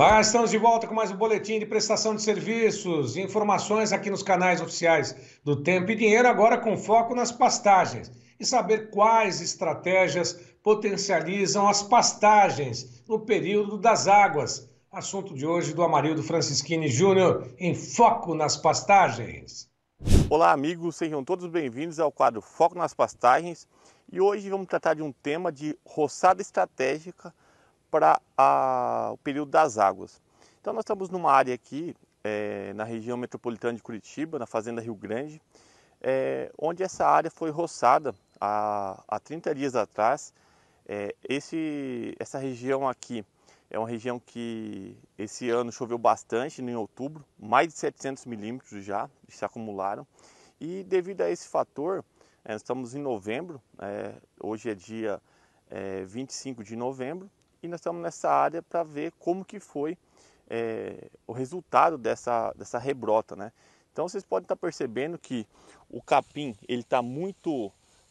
Olá, estamos de volta com mais um boletim de prestação de serviços, informações aqui nos canais oficiais do Tempo e Dinheiro, agora com foco nas pastagens e saber quais estratégias potencializam as pastagens no período das águas. Assunto de hoje do Amarildo Francisquini Júnior, em Foco nas Pastagens. Olá, amigos, sejam todos bem-vindos ao quadro Foco nas Pastagens e hoje vamos tratar de um tema de roçada estratégica para o período das águas. Então nós estamos numa área aqui é, na região metropolitana de Curitiba, na fazenda Rio Grande, é, onde essa área foi roçada há, há 30 dias atrás. É, esse, essa região aqui é uma região que esse ano choveu bastante, né, em outubro, mais de 700 milímetros já se acumularam. E devido a esse fator, é, nós estamos em novembro, é, hoje é dia é, 25 de novembro, e nós estamos nessa área para ver como que foi é, o resultado dessa, dessa rebrota, né? Então vocês podem estar tá percebendo que o capim ele está muito,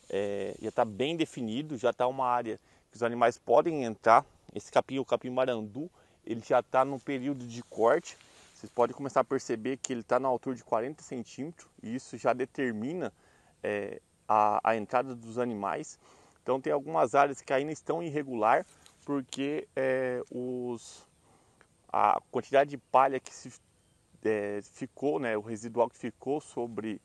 é, já está bem definido, já está uma área que os animais podem entrar. Esse capim, o capim marandu, ele já está no período de corte. Vocês podem começar a perceber que ele está na altura de 40 centímetros e isso já determina é, a, a entrada dos animais. Então tem algumas áreas que ainda estão irregular, porque é, os, a quantidade de palha que se, é, ficou, né, o residual que ficou sobre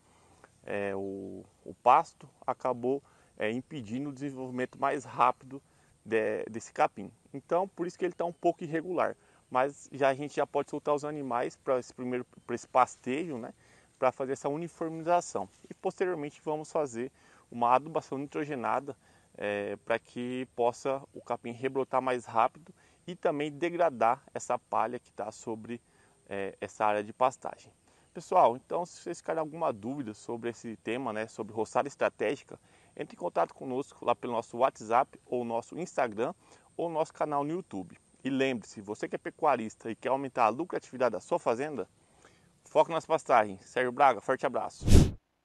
é, o, o, pasto, acabou é, impedindo o desenvolvimento mais rápido de, desse capim. Então, por isso que ele está um pouco irregular. Mas já a gente já pode soltar os animais para esse primeiro para esse pastejo, né, para fazer essa uniformização. E posteriormente vamos fazer uma adubação nitrogenada é, para que possa o capim rebrotar mais rápido e também degradar essa palha que está sobre é, essa área de pastagem. Pessoal, então se vocês tiverem alguma dúvida sobre esse tema, né, sobre roçada estratégica, entre em contato conosco lá pelo nosso WhatsApp ou nosso Instagram ou nosso canal no YouTube. E lembre-se, você que é pecuarista e quer aumentar a lucratividade da sua fazenda, foca nas pastagens. Sérgio Braga, forte abraço.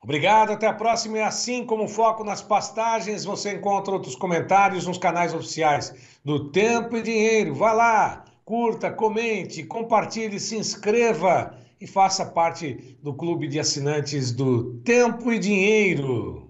Obrigado, até a próxima. E assim como foco nas pastagens, você encontra outros comentários nos canais oficiais do Tempo e Dinheiro. Vá lá, curta, comente, compartilhe, se inscreva e faça parte do clube de assinantes do Tempo e Dinheiro.